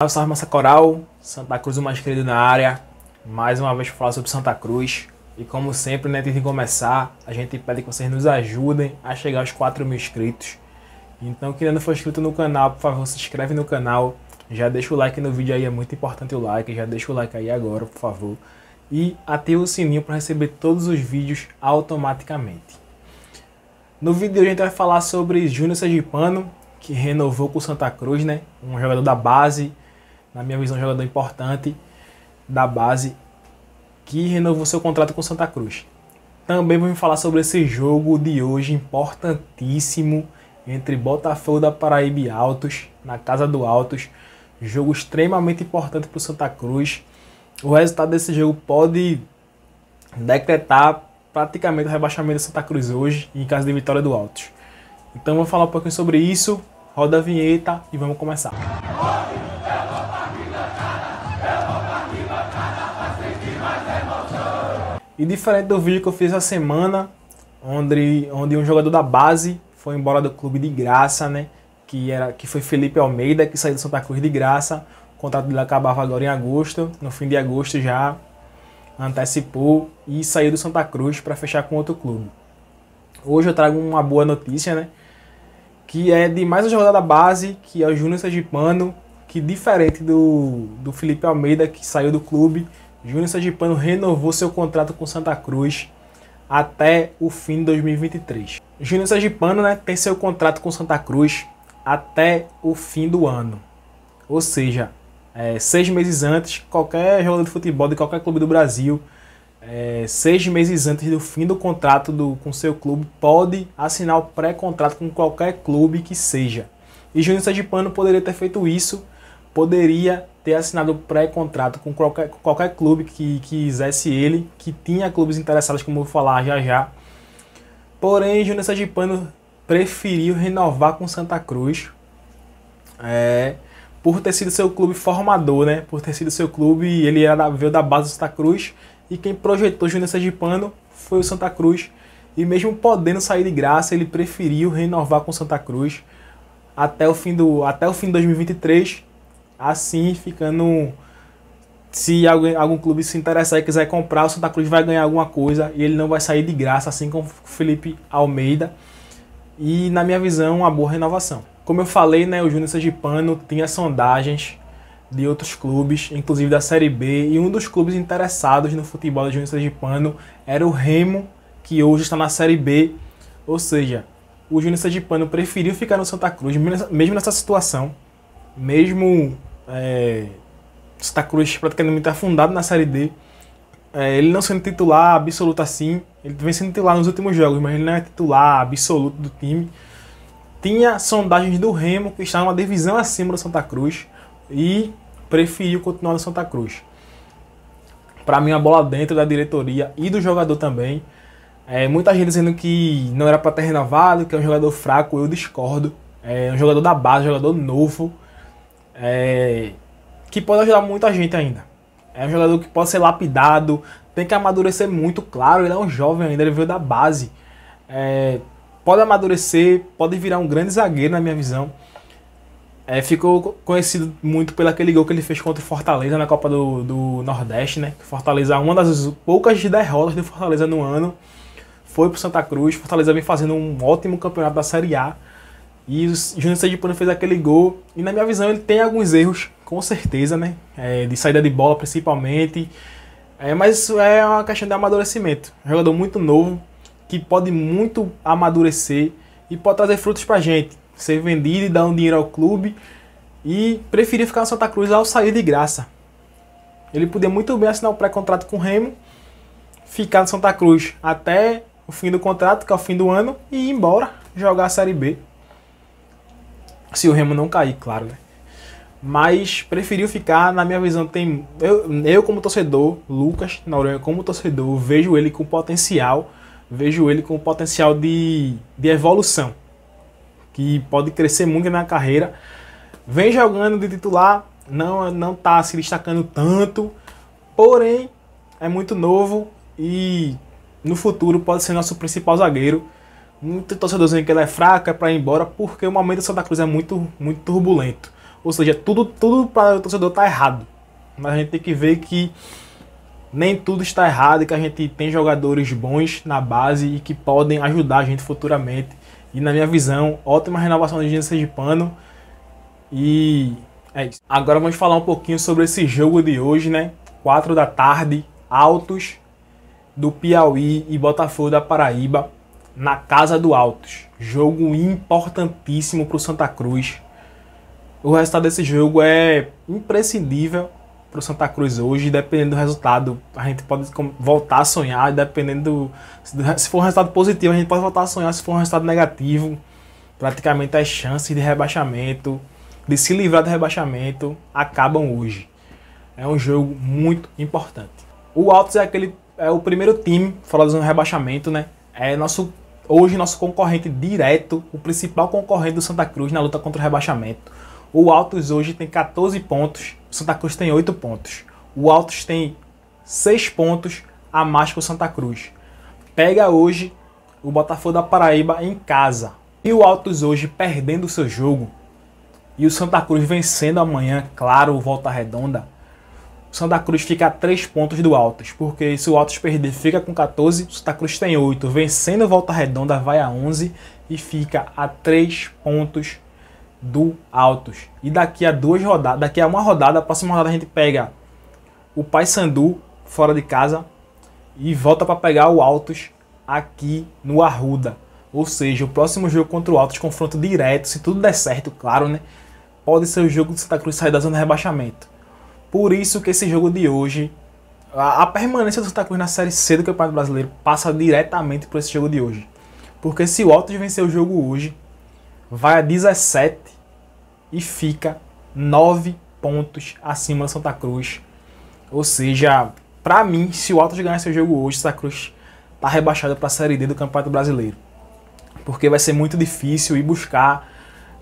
Salve, salve massa coral, Santa Cruz o mais querido na área, mais uma vez vou falar sobre Santa Cruz. E como sempre, né, antes de começar, a gente pede que vocês nos ajudem a chegar aos 4 mil inscritos. Então, quem ainda não for inscrito no canal, por favor, se inscreve no canal, já deixa o like no vídeo aí, é muito importante o like, já deixa o like aí agora, por favor. E ativa o sininho para receber todos os vídeos automaticamente. No vídeo de hoje a gente vai falar sobre Júnior Sergipano, que renovou com Santa Cruz, né? Um jogador da base, na minha visão, um jogador importante da base que renovou seu contrato com Santa Cruz. Também vamos falar sobre esse jogo de hoje importantíssimo entre Botafogo da Paraíba e Altos, na casa do Altos. Jogo extremamente importante para o Santa Cruz. O resultado desse jogo pode decretar praticamente o rebaixamento do Santa Cruz hoje, em caso de vitória do Altos. Então vamos falar um pouquinho sobre isso, roda a vinheta e vamos começar. E diferente do vídeo que eu fiz na semana, onde, onde um jogador da base foi embora do clube de graça, né? Que, era, que foi Felipe Almeida, que saiu do Santa Cruz de graça. O contrato dele acabava agora em agosto, no fim de agosto já antecipou e saiu do Santa Cruz para fechar com outro clube. Hoje eu trago uma boa notícia, né? Que é de mais um jogador da base, que é o Júnior Sergipano, que diferente do, do Felipe Almeida, que saiu do clube, Júnior Sergipano renovou seu contrato com Santa Cruz até o fim de 2023. Júnior Sergipano né, tem seu contrato com Santa Cruz até o fim do ano. Ou seja, é, seis meses antes, qualquer jogador de futebol de qualquer clube do Brasil, é, seis meses antes do fim do contrato do, com seu clube, pode assinar o pré-contrato com qualquer clube que seja. E Júnior Sergipano poderia ter feito isso poderia ter assinado pré-contrato com qualquer, qualquer clube que, que quisesse ele, que tinha clubes interessados, como eu vou falar já já. Porém, Júnior Sergipano preferiu renovar com Santa Cruz é, por ter sido seu clube formador, né? Por ter sido seu clube, ele era, veio da base do Santa Cruz e quem projetou Júnior Sergipano foi o Santa Cruz. E mesmo podendo sair de graça, ele preferiu renovar com Santa Cruz até o fim do até o fim de 2023 Assim, ficando. Se alguém, algum clube se interessar e quiser comprar, o Santa Cruz vai ganhar alguma coisa e ele não vai sair de graça, assim como o Felipe Almeida. E, na minha visão, uma boa renovação. Como eu falei, né, o Júnior Sergipano tinha sondagens de outros clubes, inclusive da Série B, e um dos clubes interessados no futebol do Júnior Sergipano era o Remo, que hoje está na Série B. Ou seja, o Júnior Sergipano preferiu ficar no Santa Cruz, mesmo nessa situação, mesmo é, Santa Cruz praticamente afundado na Série D. É, ele não sendo titular absoluto assim, ele vem sendo titular nos últimos jogos, mas ele não é titular absoluto do time. Tinha sondagens do Remo, que estava uma divisão acima do Santa Cruz, e preferiu continuar no Santa Cruz. Para mim, a bola dentro da diretoria e do jogador também. É, muita gente dizendo que não era para ter renovado, que é um jogador fraco, eu discordo. É um jogador da base, um jogador novo é, que pode ajudar muita gente ainda. É um jogador que pode ser lapidado, tem que amadurecer muito, claro, ele é um jovem ainda, ele veio da base. É, pode amadurecer, pode virar um grande zagueiro, na minha visão. É, ficou conhecido muito pelo aquele gol que ele fez contra o Fortaleza na Copa do, do Nordeste, né? Fortaleza, uma das poucas derrotas do Fortaleza no ano, foi pro Santa Cruz. Fortaleza vem fazendo um ótimo campeonato da Série A. E o Júnior Sergipano fez aquele gol. E na minha visão ele tem alguns erros, com certeza, né? É, de saída de bola principalmente. É, mas é uma questão de amadurecimento. Um jogador muito novo, que pode muito amadurecer e pode trazer frutos pra gente. Ser vendido e dar um dinheiro ao clube. E preferir ficar no Santa Cruz ao sair de graça. Ele podia muito bem assinar o um pré-contrato com o Remo, ficar no Santa Cruz até o fim do contrato, que é o fim do ano, e ir embora jogar a Série B. Se o Remo não cair, claro, né? Mas preferiu ficar, na minha visão, tem. Eu, eu como torcedor, Lucas Noronha como torcedor, vejo ele com potencial, vejo ele com potencial de, de evolução. Que pode crescer muito na carreira. Vem jogando de titular, não, não tá se destacando tanto, porém é muito novo e no futuro pode ser nosso principal zagueiro. Muito torcedor que ela é fraca, é para ir embora, porque o momento do Santa Cruz é muito, muito turbulento. Ou seja, tudo, tudo para o torcedor tá errado. Mas a gente tem que ver que nem tudo está errado, e que a gente tem jogadores bons na base e que podem ajudar a gente futuramente. E na minha visão, ótima renovação de Gênesis de Pano. E é isso. Agora vamos falar um pouquinho sobre esse jogo de hoje, né? 4 da tarde, Altos do Piauí e Botafogo da Paraíba na casa do Altos. Jogo importantíssimo para o Santa Cruz. O resultado desse jogo é imprescindível para o Santa Cruz hoje. Dependendo do resultado, a gente pode voltar a sonhar. Dependendo do, se for um resultado positivo, a gente pode voltar a sonhar. Se for um resultado negativo, praticamente as chances de rebaixamento, de se livrar do rebaixamento, acabam hoje. É um jogo muito importante. O Altos é aquele é o primeiro time fora do rebaixamento, né? É nosso Hoje, nosso concorrente direto, o principal concorrente do Santa Cruz na luta contra o rebaixamento. O Altos hoje tem 14 pontos, o Santa Cruz tem 8 pontos. O Altos tem 6 pontos a mais que o Santa Cruz. Pega hoje o Botafogo da Paraíba em casa. E o Altos hoje perdendo o seu jogo. E o Santa Cruz vencendo amanhã, claro, volta redonda o Santa Cruz fica a 3 pontos do Altos, porque se o Altos perder fica com 14, o Santa Cruz tem 8. Vencendo Volta Redonda vai a 11 e fica a 3 pontos do Altos. E daqui a duas rodadas, daqui a uma rodada, a próxima rodada a gente pega o Paysandu fora de casa e volta para pegar o Altos aqui no Arruda. Ou seja, o próximo jogo contra o Altos, confronto direto, se tudo der certo, claro, né? Pode ser o jogo do Santa Cruz sair da zona de rebaixamento. Por isso que esse jogo de hoje, a, a permanência do Santa Cruz na Série C do Campeonato Brasileiro passa diretamente por esse jogo de hoje. Porque se o Altos vencer o jogo hoje, vai a 17 e fica 9 pontos acima do Santa Cruz. Ou seja, para mim, se o Altos ganhar seu jogo hoje, Santa Cruz tá rebaixado para a Série D do Campeonato Brasileiro. Porque vai ser muito difícil ir buscar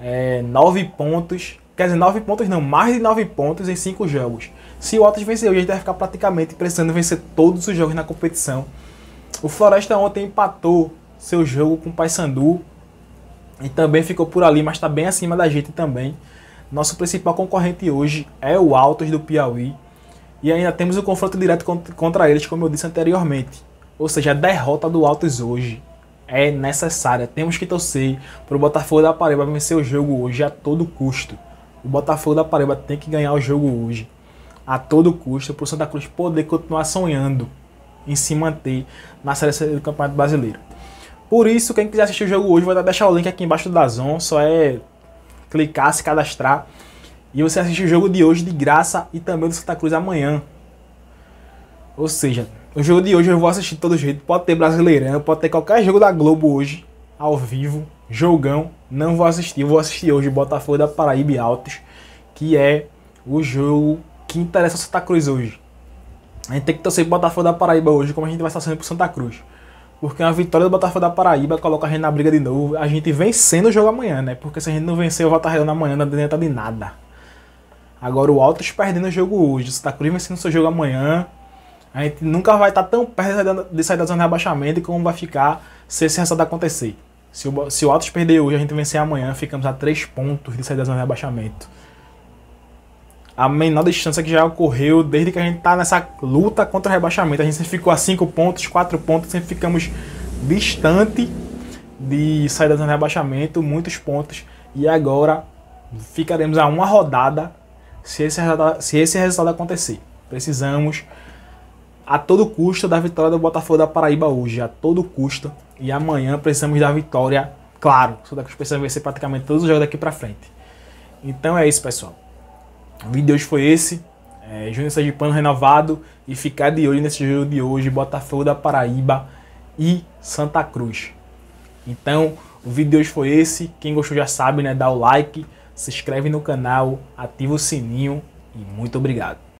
é, eh, 9 pontos Quer dizer, 9 pontos não, mais de 9 pontos em 5 jogos. Se o Altos vencer hoje, a gente vai ficar praticamente precisando vencer todos os jogos na competição. O Floresta ontem empatou seu jogo com o Paysandu e também ficou por ali, mas está bem acima da gente também. Nosso principal concorrente hoje é o Altos do Piauí e ainda temos o confronto direto contra eles, como eu disse anteriormente. Ou seja, a derrota do Altos hoje é necessária. Temos que torcer para o Botafogo da Paraíba vencer o jogo hoje a todo custo. O Botafogo da Paraíba tem que ganhar o jogo hoje, a todo custo, para o Santa Cruz poder continuar sonhando em se manter na série do Campeonato Brasileiro. Por isso, quem quiser assistir o jogo hoje, vou deixar o link aqui embaixo da Zon, só é clicar, se cadastrar. E você assiste o jogo de hoje de graça e também o do Santa Cruz amanhã. Ou seja, o jogo de hoje eu vou assistir de todo jeito. Pode ter Brasileirão, pode ter qualquer jogo da Globo hoje ao vivo, jogão. Não vou assistir, vou assistir hoje Botafogo da Paraíba Altos, que é o jogo que interessa ao Santa Cruz hoje. A gente tem que torcer pro Botafogo da Paraíba hoje, como a gente vai estar sendo pro Santa Cruz. Porque uma vitória do Botafogo da Paraíba coloca a gente na briga de novo. A gente vencendo o jogo amanhã, né? Porque se a gente não vencer o Volta Redonda amanhã, não adianta de nada. Agora o Altos perdendo o jogo hoje, o Santa Cruz vencendo o seu jogo amanhã. A gente nunca vai estar tão perto de sair da zona de rebaixamento como vai ficar se esse resultado acontecer. Se o, se o Altos perder hoje, a gente vencer amanhã, ficamos a três pontos de sair da zona de rebaixamento. A menor distância que já ocorreu desde que a gente está nessa luta contra o rebaixamento. A gente sempre ficou a cinco pontos, quatro pontos, sempre ficamos distante de sair da zona de rebaixamento, muitos pontos. E agora ficaremos a uma rodada se esse, se esse resultado acontecer. Precisamos a todo custo da vitória do Botafogo da Paraíba hoje, a todo custo. E amanhã precisamos da vitória, claro. Só que precisamos vencer praticamente todos os jogos daqui para frente. Então é isso, pessoal. O vídeo de hoje foi esse. É, Júnior Sergipano renovado e ficar de olho nesse jogo de hoje, Botafogo da Paraíba e Santa Cruz. Então, o vídeo de hoje foi esse. Quem gostou já sabe, né? Dá o like, se inscreve no canal, ativa o sininho e muito obrigado.